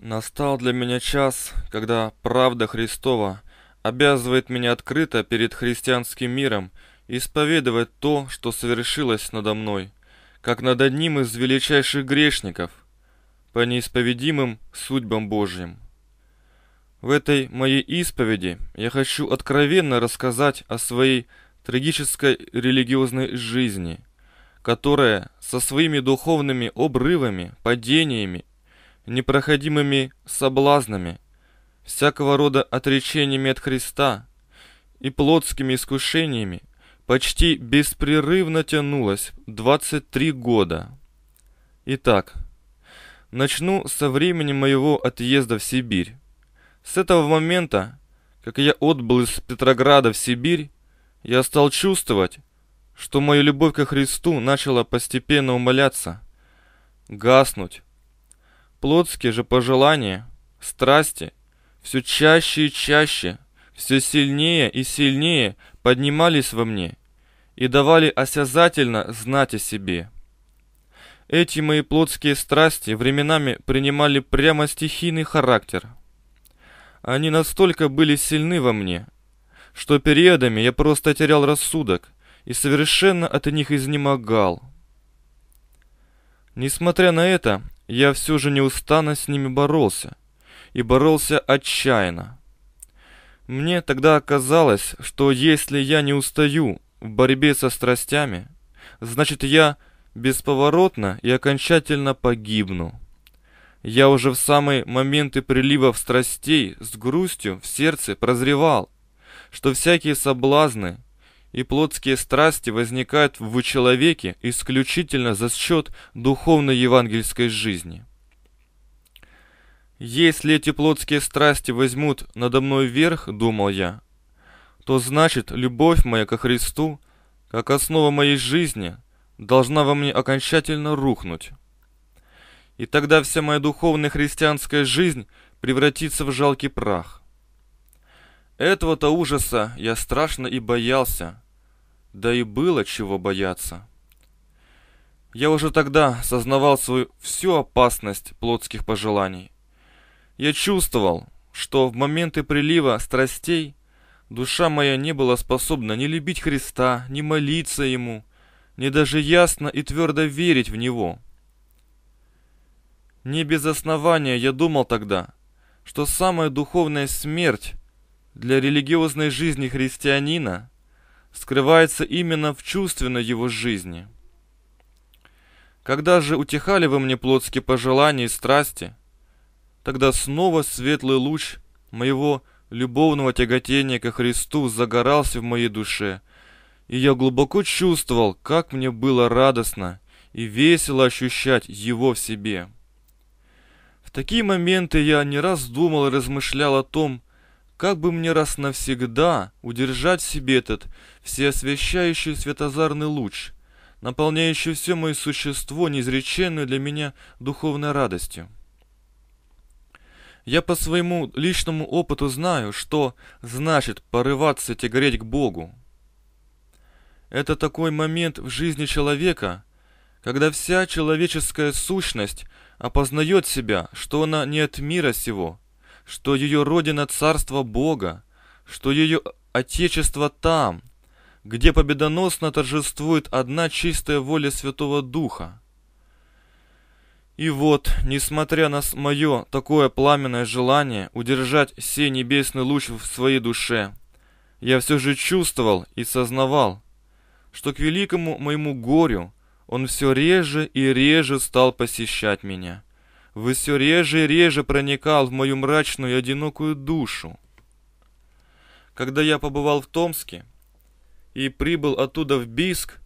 Настал для меня час, когда правда Христова обязывает меня открыто перед христианским миром исповедовать то, что совершилось надо мной, как над одним из величайших грешников, по неисповедимым судьбам Божьим. В этой моей исповеди я хочу откровенно рассказать о своей трагической религиозной жизни, которая со своими духовными обрывами, падениями непроходимыми соблазнами, всякого рода отречениями от Христа и плотскими искушениями почти беспрерывно тянулось 23 года. Итак, начну со времени моего отъезда в Сибирь. С этого момента, как я отбыл из Петрограда в Сибирь, я стал чувствовать, что моя любовь ко Христу начала постепенно умаляться, гаснуть, Плотские же пожелания, страсти все чаще и чаще, все сильнее и сильнее поднимались во мне и давали осязательно знать о себе. Эти мои плотские страсти временами принимали прямо стихийный характер. Они настолько были сильны во мне, что периодами я просто терял рассудок и совершенно от них изнемогал. Несмотря на это, я все же неустанно с ними боролся. И боролся отчаянно. Мне тогда казалось, что если я не устаю в борьбе со страстями, значит я бесповоротно и окончательно погибну. Я уже в самые моменты приливов страстей с грустью в сердце прозревал, что всякие соблазны и плотские страсти возникают в человеке исключительно за счет духовно-евангельской жизни. «Если эти плотские страсти возьмут надо мной верх, — думал я, — то значит, любовь моя ко Христу, как основа моей жизни, должна во мне окончательно рухнуть. И тогда вся моя духовная христианская жизнь превратится в жалкий прах. Этого-то ужаса я страшно и боялся, да и было чего бояться. Я уже тогда сознавал свою всю опасность плотских пожеланий. Я чувствовал, что в моменты прилива страстей душа моя не была способна ни любить Христа, ни молиться Ему, ни даже ясно и твердо верить в Него. Не без основания я думал тогда, что самая духовная смерть для религиозной жизни христианина скрывается именно в чувственной его жизни. Когда же утихали во мне плотские пожелания и страсти, тогда снова светлый луч моего любовного тяготения ко Христу загорался в моей душе, и я глубоко чувствовал, как мне было радостно и весело ощущать его в себе. В такие моменты я не раз думал и размышлял о том, как бы мне раз навсегда удержать в себе этот всеосвящающий светозарный луч, наполняющий все мое существо неизреченную для меня духовной радостью? Я по своему личному опыту знаю, что значит порываться тягореть к Богу. Это такой момент в жизни человека, когда вся человеческая сущность опознает себя, что она не от мира сего – что ее родина царство Бога, что ее отечество там, где победоносно торжествует одна чистая воля Святого Духа. И вот, несмотря на мое такое пламенное желание удержать сей небесный луч в своей душе, я все же чувствовал и сознавал, что к великому моему горю он все реже и реже стал посещать меня вы все реже и реже проникал в мою мрачную и одинокую душу. Когда я побывал в Томске и прибыл оттуда в Биск,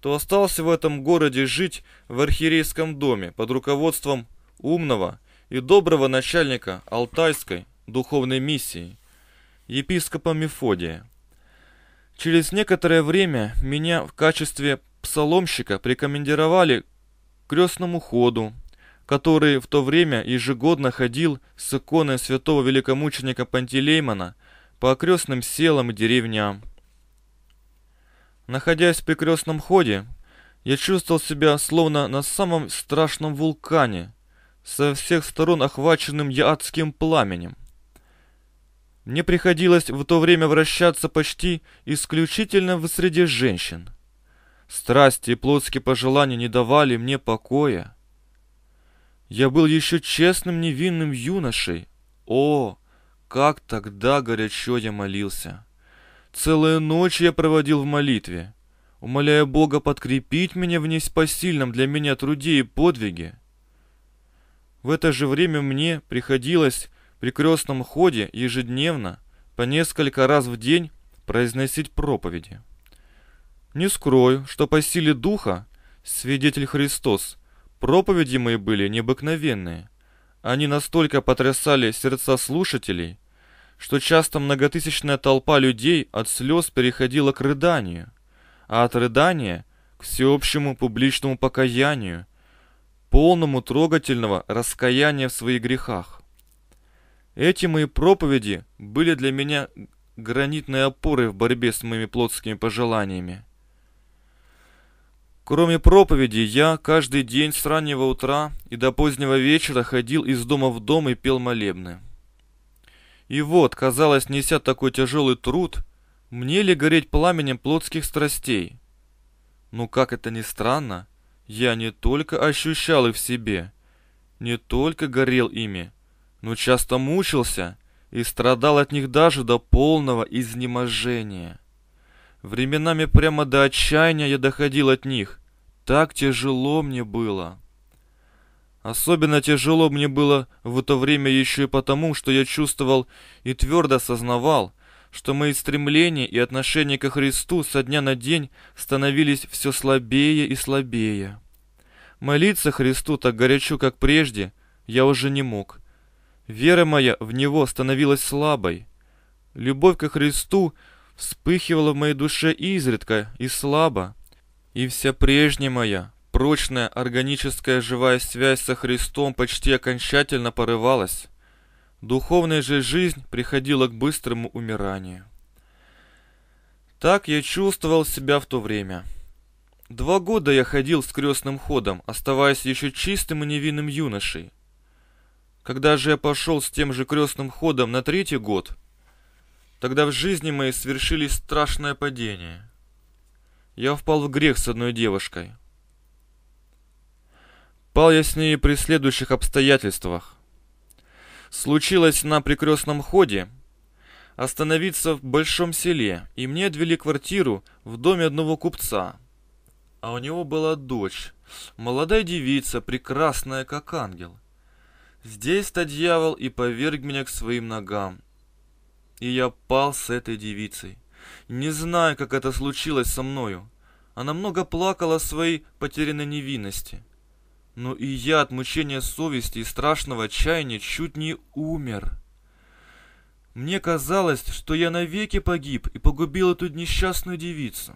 то остался в этом городе жить в архиерейском доме под руководством умного и доброго начальника Алтайской духовной миссии, епископа Мефодия. Через некоторое время меня в качестве псаломщика прикомендировали к крестному ходу, который в то время ежегодно ходил с иконой святого великомученика Пантелеймона по окрестным селам и деревням. Находясь в прикрестном ходе, я чувствовал себя словно на самом страшном вулкане, со всех сторон охваченным ядским пламенем. Мне приходилось в то время вращаться почти исключительно в среде женщин. Страсти и плотские пожелания не давали мне покоя. Я был еще честным невинным юношей. О, как тогда горячо я молился. Целая ночь я проводил в молитве, умоляя Бога подкрепить меня в неспосильном для меня труде и подвиге. В это же время мне приходилось при крестном ходе ежедневно по несколько раз в день произносить проповеди. Не скрою, что по силе Духа свидетель Христос – Проповеди мои были необыкновенные. Они настолько потрясали сердца слушателей, что часто многотысячная толпа людей от слез переходила к рыданию, а от рыдания к всеобщему публичному покаянию, полному трогательного раскаяния в своих грехах. Эти мои проповеди были для меня гранитной опорой в борьбе с моими плотскими пожеланиями. Кроме проповеди, я каждый день с раннего утра и до позднего вечера ходил из дома в дом и пел молебны. И вот, казалось, неся такой тяжелый труд, мне ли гореть пламенем плотских страстей? Но, ну, как это ни странно, я не только ощущал их в себе, не только горел ими, но часто мучился и страдал от них даже до полного изнеможения. Временами прямо до отчаяния я доходил от них. Так тяжело мне было. Особенно тяжело мне было в то время еще и потому, что я чувствовал и твердо осознавал, что мои стремления и отношения ко Христу со дня на день становились все слабее и слабее. Молиться Христу так горячо, как прежде, я уже не мог. Вера моя в Него становилась слабой. Любовь ко Христу — вспыхивала в моей душе изредка и слабо, и вся прежняя моя, прочная органическая живая связь со Христом почти окончательно порывалась. Духовная же жизнь приходила к быстрому умиранию. Так я чувствовал себя в то время. Два года я ходил с крестным ходом, оставаясь еще чистым и невинным юношей. Когда же я пошел с тем же крестным ходом на третий год – Тогда в жизни моей свершились страшное падение. Я впал в грех с одной девушкой. Пал я с ней при следующих обстоятельствах. Случилось на прикрестном ходе остановиться в большом селе, и мне отвели квартиру в доме одного купца. А у него была дочь, молодая девица, прекрасная как ангел. Здесь-то дьявол и поверг меня к своим ногам, и я пал с этой девицей. Не знаю, как это случилось со мною. Она много плакала о своей потерянной невинности. Но и я от мучения совести и страшного отчаяния чуть не умер. Мне казалось, что я навеки погиб и погубил эту несчастную девицу.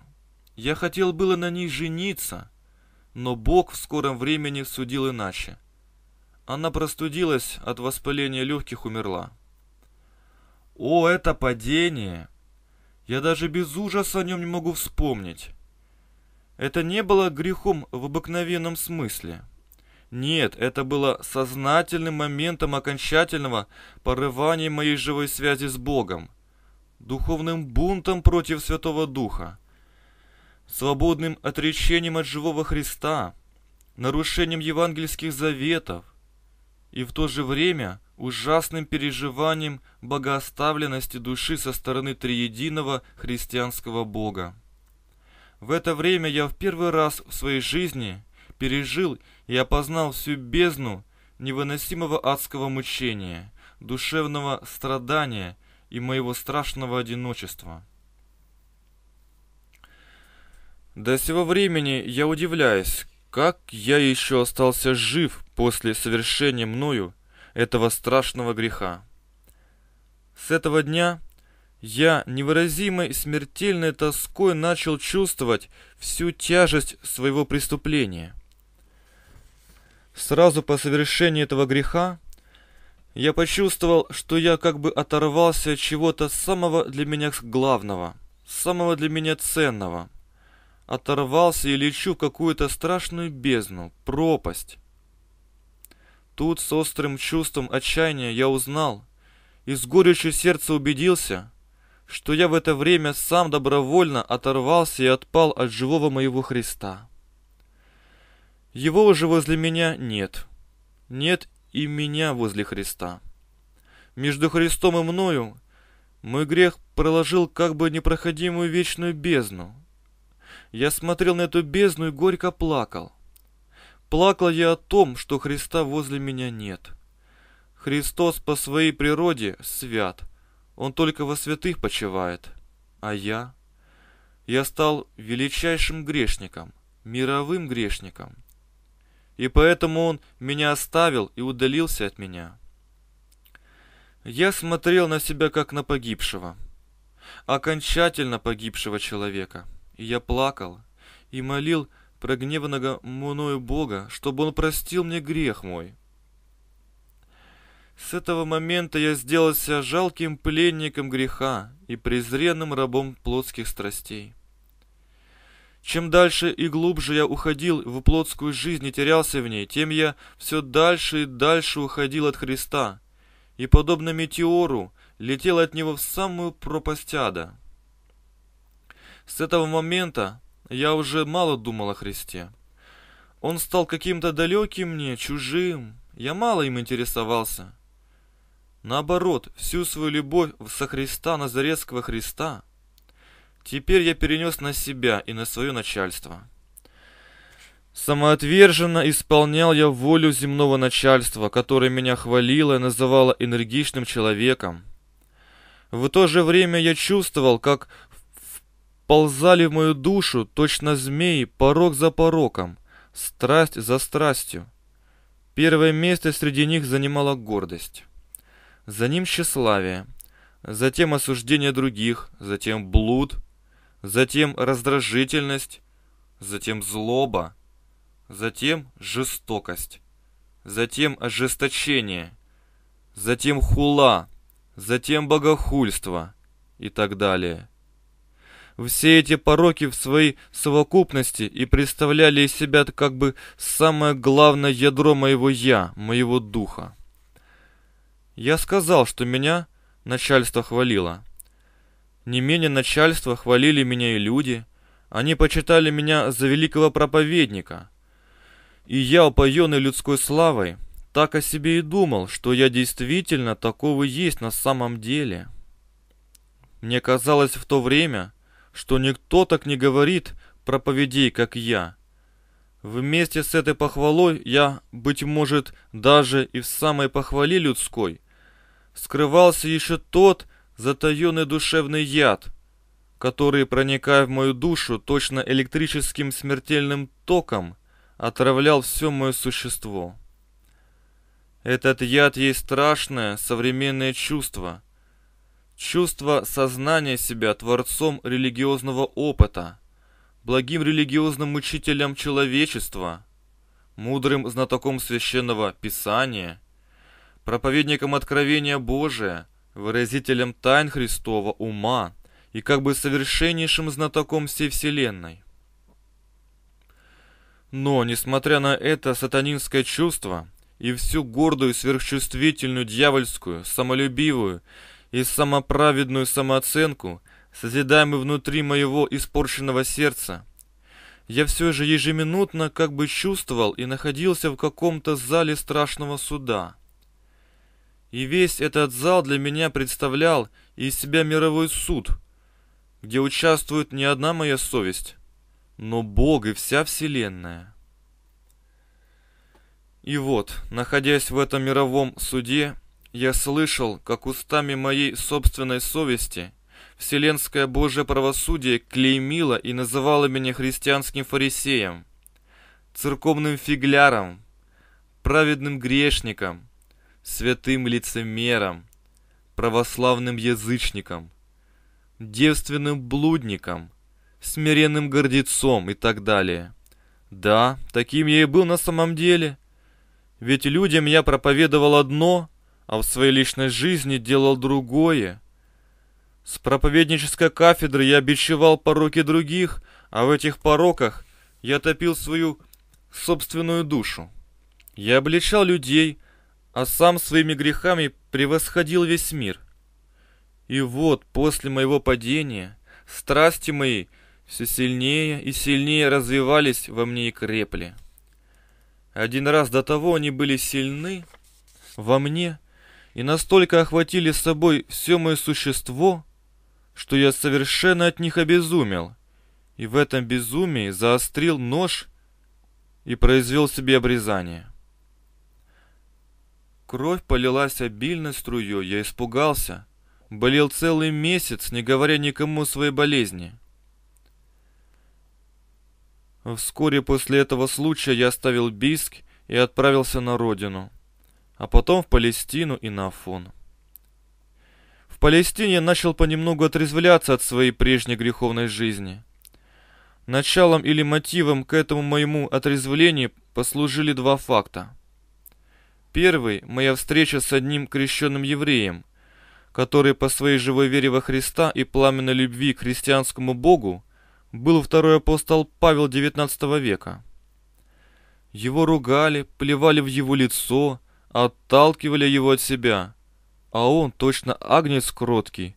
Я хотел было на ней жениться, но Бог в скором времени судил иначе. Она простудилась, от воспаления легких умерла. О, это падение! Я даже без ужаса о нем не могу вспомнить. Это не было грехом в обыкновенном смысле. Нет, это было сознательным моментом окончательного порывания моей живой связи с Богом, духовным бунтом против Святого Духа, свободным отречением от живого Христа, нарушением евангельских заветов – и в то же время ужасным переживанием богооставленности души со стороны триединого христианского Бога. В это время я в первый раз в своей жизни пережил и опознал всю бездну невыносимого адского мучения, душевного страдания и моего страшного одиночества. До сего времени я удивляюсь, как я еще остался жив после совершения мною этого страшного греха? С этого дня я невыразимой смертельной тоской начал чувствовать всю тяжесть своего преступления. Сразу по совершении этого греха я почувствовал, что я как бы оторвался от чего-то самого для меня главного, самого для меня ценного – Оторвался и лечу в какую-то страшную бездну, пропасть. Тут с острым чувством отчаяния я узнал и с горечью сердца убедился, что я в это время сам добровольно оторвался и отпал от живого моего Христа. Его уже возле меня нет. Нет и меня возле Христа. Между Христом и мною мой грех проложил как бы непроходимую вечную бездну, я смотрел на эту бездну и горько плакал. Плакал я о том, что Христа возле меня нет. Христос по своей природе свят. Он только во святых почивает. А я? Я стал величайшим грешником, мировым грешником. И поэтому Он меня оставил и удалился от меня. Я смотрел на себя как на погибшего, окончательно погибшего человека и я плакал, и молил прогневанного мною Бога, чтобы он простил мне грех мой. С этого момента я сделался жалким пленником греха и презренным рабом плотских страстей. Чем дальше и глубже я уходил в плотскую жизнь и терялся в ней, тем я все дальше и дальше уходил от Христа, и, подобно метеору, летел от него в самую пропасть ада. С этого момента я уже мало думал о Христе. Он стал каким-то далеким мне, чужим. Я мало им интересовался. Наоборот, всю свою любовь со Христа, Назарецкого Христа, теперь я перенес на себя и на свое начальство. Самоотверженно исполнял я волю земного начальства, которое меня хвалило и называло энергичным человеком. В то же время я чувствовал, как вползали в мою душу, точно змеи, порог за пороком, страсть за страстью. Первое место среди них занимала гордость. За ним тщеславие, затем осуждение других, затем блуд, затем раздражительность, затем злоба, затем жестокость, затем ожесточение, затем хула, затем богохульство и так далее. Все эти пороки в своей совокупности и представляли из себя как бы самое главное ядро моего «я», моего духа. Я сказал, что меня начальство хвалило. Не менее начальства хвалили меня и люди. Они почитали меня за великого проповедника. И я, упоенный людской славой, так о себе и думал, что я действительно такого есть на самом деле. Мне казалось в то время, что никто так не говорит про проповедей, как я. Вместе с этой похвалой я, быть может, даже и в самой похвале людской, скрывался еще тот затаенный душевный яд, который, проникая в мою душу точно электрическим смертельным током, отравлял все мое существо. Этот яд есть страшное современное чувство – чувство сознания себя творцом религиозного опыта, благим религиозным учителем человечества, мудрым знатоком священного писания, проповедником откровения Божия, выразителем тайн Христова ума и как бы совершеннейшим знатоком всей Вселенной. Но, несмотря на это сатанинское чувство и всю гордую, сверхчувствительную, дьявольскую, самолюбивую и самоправедную самооценку, созидаемый внутри моего испорченного сердца. Я все же ежеминутно как бы чувствовал и находился в каком-то зале страшного суда. И весь этот зал для меня представлял из себя мировой суд, где участвует не одна моя совесть, но Бог и вся Вселенная. И вот, находясь в этом мировом суде, я слышал, как устами моей собственной совести вселенское Божье правосудие клеймило и называло меня христианским фарисеем, церковным фигляром, праведным грешником, святым лицемером, православным язычником, девственным блудником, смиренным гордецом и так далее. Да, таким я и был на самом деле. Ведь людям я проповедовал одно — а в своей личной жизни делал другое. С проповеднической кафедры я бичевал пороки других, а в этих пороках я топил свою собственную душу. Я обличал людей, а сам своими грехами превосходил весь мир. И вот после моего падения страсти мои все сильнее и сильнее развивались во мне и крепли. Один раз до того они были сильны во мне, и настолько охватили с собой все мое существо, что я совершенно от них обезумел, и в этом безумии заострил нож и произвел себе обрезание. Кровь полилась обильной струей, я испугался, болел целый месяц, не говоря никому своей болезни. Вскоре после этого случая я оставил Биск и отправился на родину а потом в Палестину и на Афон. В Палестине я начал понемногу отрезвляться от своей прежней греховной жизни. Началом или мотивом к этому моему отрезвлению послужили два факта. Первый – моя встреча с одним крещенным евреем, который по своей живой вере во Христа и пламенной любви к христианскому Богу был второй апостол Павел XIX века. Его ругали, плевали в его лицо – отталкивали его от себя. А он, точно агнец кроткий,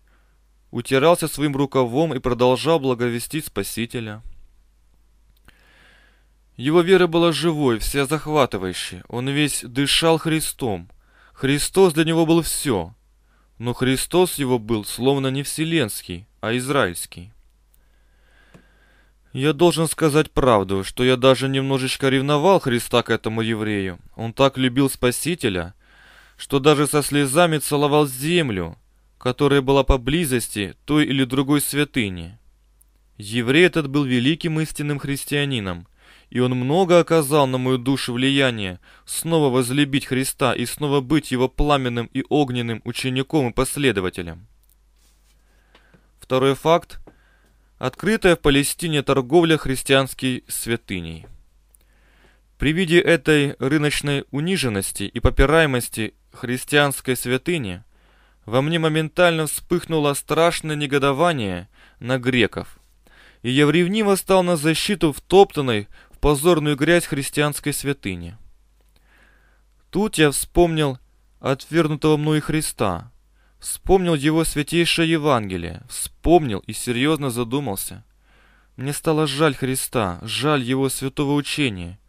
утирался своим рукавом и продолжал благовестить Спасителя. Его вера была живой, вся захватывающей. Он весь дышал Христом. Христос для него был все. Но Христос его был словно не вселенский, а израильский. Я должен сказать правду, что я даже немножечко ревновал Христа к этому еврею. Он так любил Спасителя, что даже со слезами целовал землю, которая была поблизости той или другой святыни. Еврей этот был великим истинным христианином, и он много оказал на мою душу влияние снова возлюбить Христа и снова быть его пламенным и огненным учеником и последователем. Второй факт – открытая в Палестине торговля христианской святыней. При виде этой рыночной униженности и попираемости христианской святыни во мне моментально вспыхнуло страшное негодование на греков, и я ревниво стал на защиту втоптанной в позорную грязь христианской святыни. Тут я вспомнил отвергнутого мной Христа, Вспомнил его святейшее Евангелие, вспомнил и серьезно задумался. Мне стало жаль Христа, жаль его святого учения,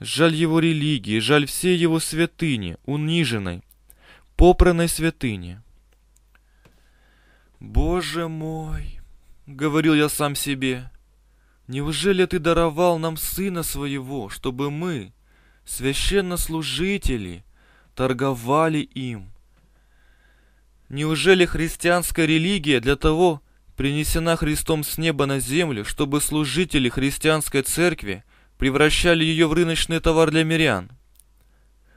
жаль его религии, жаль всей его святыни, униженной, попранной святыни. «Боже мой!» — говорил я сам себе. «Неужели ты даровал нам Сына Своего, чтобы мы, священнослужители, торговали им?» Неужели христианская религия для того принесена Христом с неба на землю, чтобы служители христианской церкви превращали ее в рыночный товар для мирян?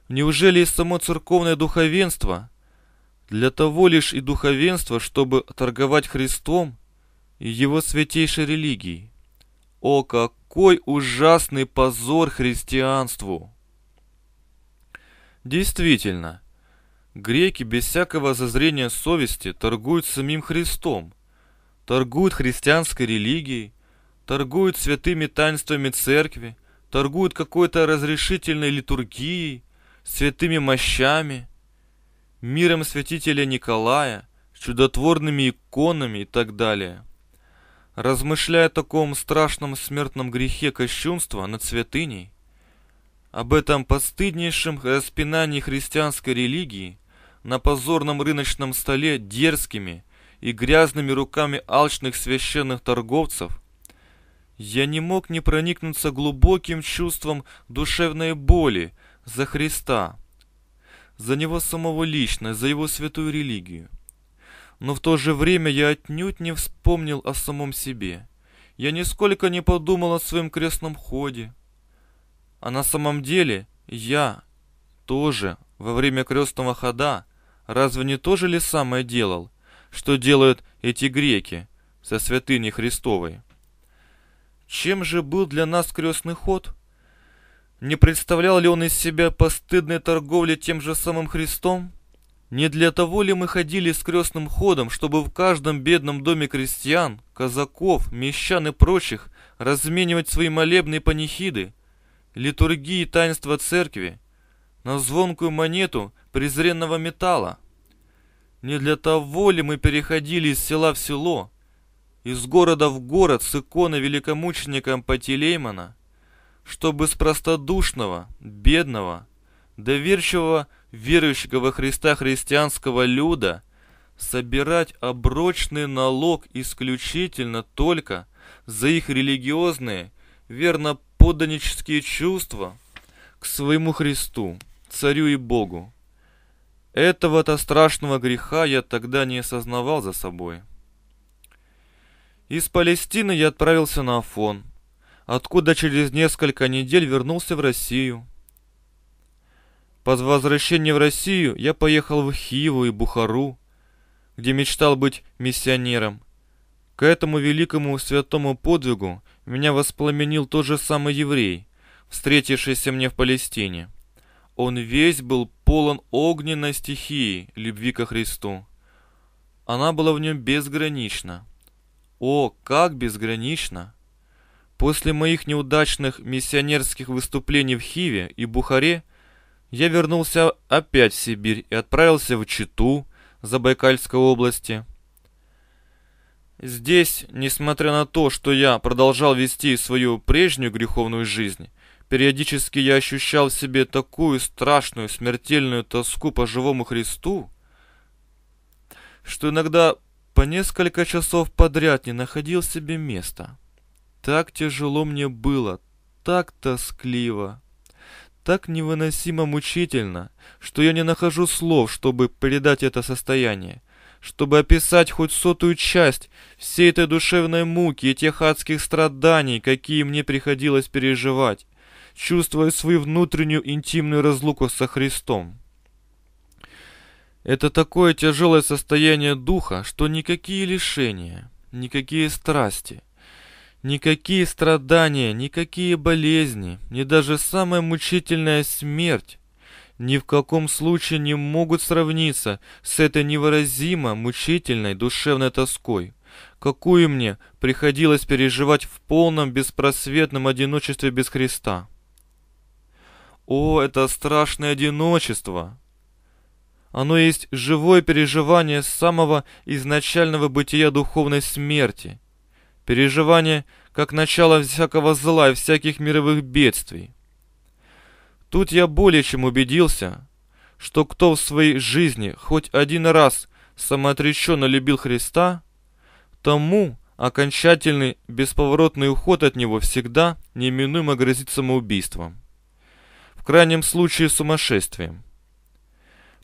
Неужели и само церковное духовенство для того лишь и духовенство, чтобы торговать Христом и его святейшей религией? О, какой ужасный позор христианству! Действительно, Греки без всякого зазрения совести торгуют самим Христом, торгуют христианской религией, торгуют святыми таинствами церкви, торгуют какой-то разрешительной литургией, святыми мощами, миром святителя Николая, чудотворными иконами и так далее. Размышляя о таком страшном смертном грехе кощунства над святыней, об этом постыднейшем распинании христианской религии, на позорном рыночном столе дерзкими и грязными руками алчных священных торговцев, я не мог не проникнуться глубоким чувством душевной боли за Христа, за Него самого лично, за Его святую религию. Но в то же время я отнюдь не вспомнил о самом себе. Я нисколько не подумал о своем крестном ходе. А на самом деле я тоже во время крестного хода разве не то же ли самое делал, что делают эти греки со святыней Христовой? Чем же был для нас крестный ход? Не представлял ли он из себя постыдной торговли тем же самым Христом? Не для того ли мы ходили с крестным ходом, чтобы в каждом бедном доме крестьян, казаков, мещан и прочих разменивать свои молебные панихиды, литургии и таинства церкви на звонкую монету презренного металла. Не для того ли мы переходили из села в село, из города в город с иконы Великомучеником Пателеймона, чтобы с простодушного, бедного, доверчивого, верующего во Христа христианского люда собирать оброчный налог исключительно только за их религиозные, верно поданические чувства к своему Христу, Царю и Богу. Этого-то страшного греха я тогда не осознавал за собой. Из Палестины я отправился на Афон, откуда через несколько недель вернулся в Россию. По возвращении в Россию я поехал в Хиву и Бухару, где мечтал быть миссионером. К этому великому святому подвигу меня воспламенил тот же самый еврей, встретившийся мне в Палестине. Он весь был полон огненной стихии любви ко Христу. Она была в нем безгранична. О, как безгранична! После моих неудачных миссионерских выступлений в Хиве и Бухаре я вернулся опять в Сибирь и отправился в Читу, за Байкальской области. Здесь, несмотря на то, что я продолжал вести свою прежнюю греховную жизнь, Периодически я ощущал в себе такую страшную, смертельную тоску по живому Христу, что иногда по несколько часов подряд не находил себе места. Так тяжело мне было, так тоскливо, так невыносимо мучительно, что я не нахожу слов, чтобы передать это состояние, чтобы описать хоть сотую часть всей этой душевной муки и тех адских страданий, какие мне приходилось переживать чувствуя свою внутреннюю интимную разлуку со Христом. Это такое тяжелое состояние духа, что никакие лишения, никакие страсти, никакие страдания, никакие болезни, ни даже самая мучительная смерть ни в каком случае не могут сравниться с этой невыразимо мучительной душевной тоской, какую мне приходилось переживать в полном беспросветном одиночестве без Христа. О, это страшное одиночество! Оно есть живое переживание самого изначального бытия духовной смерти. Переживание как начало всякого зла и всяких мировых бедствий. Тут я более чем убедился, что кто в своей жизни хоть один раз самоотреченно любил Христа, тому окончательный бесповоротный уход от него всегда неминуемо грозит самоубийством крайнем случае сумасшествием.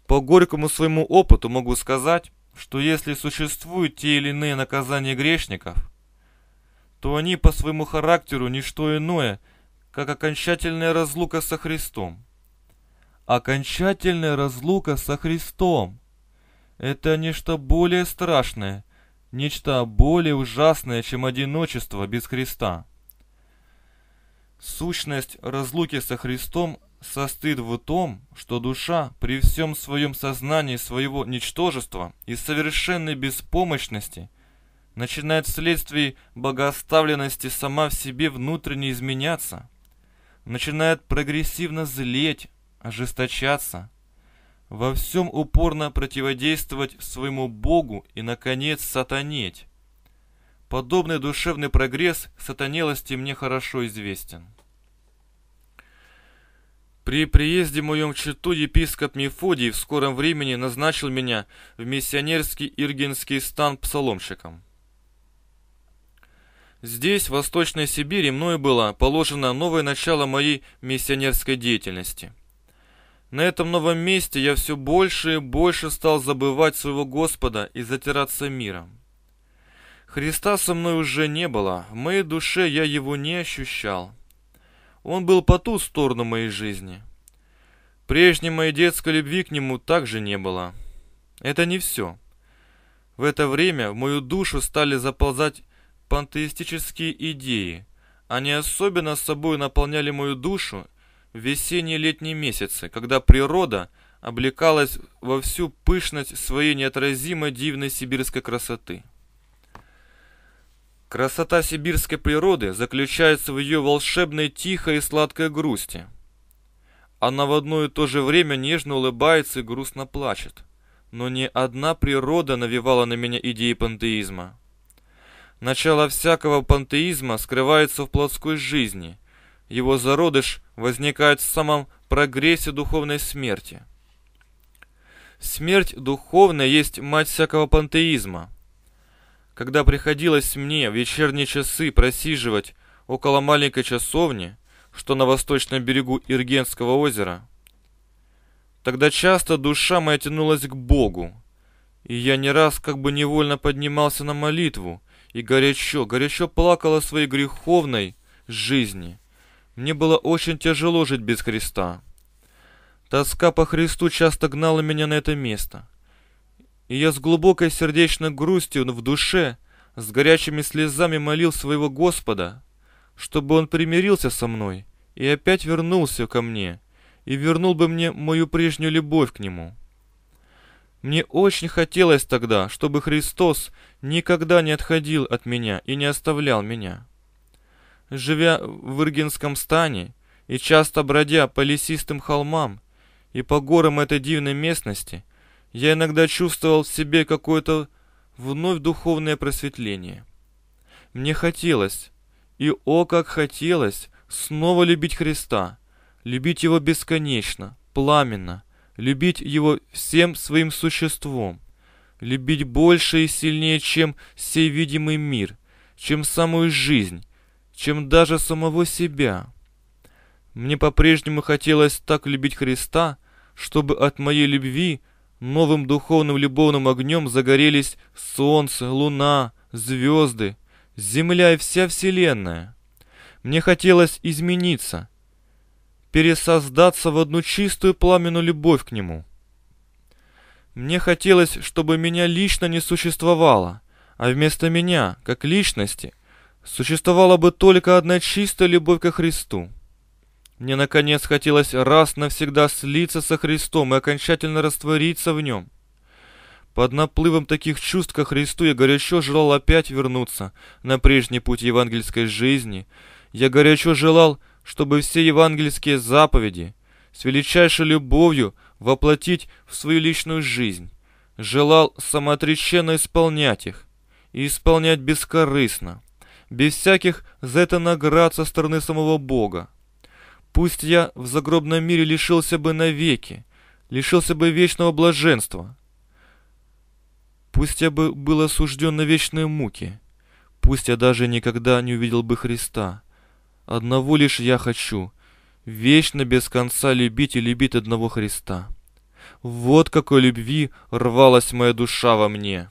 По горькому своему опыту могу сказать, что если существуют те или иные наказания грешников, то они по своему характеру не что иное, как окончательная разлука со Христом. Окончательная разлука со Христом – это нечто более страшное, нечто более ужасное, чем одиночество без Христа. Сущность разлуки со Христом состыд в том, что душа при всем своем сознании своего ничтожества и совершенной беспомощности начинает вследствие богоставленности сама в себе внутренне изменяться, начинает прогрессивно злеть, ожесточаться, во всем упорно противодействовать своему Богу и, наконец, сатанеть. Подобный душевный прогресс сатанелости мне хорошо известен. При приезде моем в Читу епископ Мефодий в скором времени назначил меня в миссионерский Иргинский стан псаломщиком. Здесь, в Восточной Сибири, мною было положено новое начало моей миссионерской деятельности. На этом новом месте я все больше и больше стал забывать своего Господа и затираться миром. Христа со мной уже не было, в моей душе я его не ощущал. Он был по ту сторону моей жизни. Прежней моей детской любви к нему также не было. Это не все. В это время в мою душу стали заползать пантеистические идеи. Они особенно с собой наполняли мою душу в весенние летние месяцы, когда природа облекалась во всю пышность своей неотразимо дивной сибирской красоты. Красота сибирской природы заключается в ее волшебной тихой и сладкой грусти. Она в одно и то же время нежно улыбается и грустно плачет. Но не одна природа навевала на меня идеи пантеизма. Начало всякого пантеизма скрывается в плотской жизни. Его зародыш возникает в самом прогрессе духовной смерти. Смерть духовная есть мать всякого пантеизма – когда приходилось мне в вечерние часы просиживать около маленькой часовни, что на восточном берегу Иргенского озера, тогда часто душа моя тянулась к Богу, и я не раз как бы невольно поднимался на молитву и горячо, горячо плакал о своей греховной жизни. Мне было очень тяжело жить без Христа. Тоска по Христу часто гнала меня на это место – и я с глубокой сердечной грустью в душе, с горячими слезами молил своего Господа, чтобы он примирился со мной и опять вернулся ко мне, и вернул бы мне мою прежнюю любовь к нему. Мне очень хотелось тогда, чтобы Христос никогда не отходил от меня и не оставлял меня. Живя в Иргинском стане и часто бродя по лесистым холмам и по горам этой дивной местности – я иногда чувствовал в себе какое-то вновь духовное просветление. Мне хотелось, и о, как хотелось, снова любить Христа, любить Его бесконечно, пламенно, любить Его всем своим существом, любить больше и сильнее, чем сей видимый мир, чем самую жизнь, чем даже самого себя. Мне по-прежнему хотелось так любить Христа, чтобы от моей любви – Новым духовным любовным огнем загорелись солнце, луна, звезды, земля и вся вселенная. Мне хотелось измениться, пересоздаться в одну чистую пламенную любовь к нему. Мне хотелось, чтобы меня лично не существовало, а вместо меня, как личности, существовала бы только одна чистая любовь ко Христу. Мне, наконец, хотелось раз навсегда слиться со Христом и окончательно раствориться в нем. Под наплывом таких чувств ко Христу я горячо желал опять вернуться на прежний путь евангельской жизни. Я горячо желал, чтобы все евангельские заповеди с величайшей любовью воплотить в свою личную жизнь. Желал самоотреченно исполнять их и исполнять бескорыстно, без всяких за это наград со стороны самого Бога. Пусть я в загробном мире лишился бы навеки, лишился бы вечного блаженства. Пусть я бы был осужден на вечные муки. Пусть я даже никогда не увидел бы Христа. Одного лишь я хочу — вечно без конца любить и любить одного Христа. Вот какой любви рвалась моя душа во мне».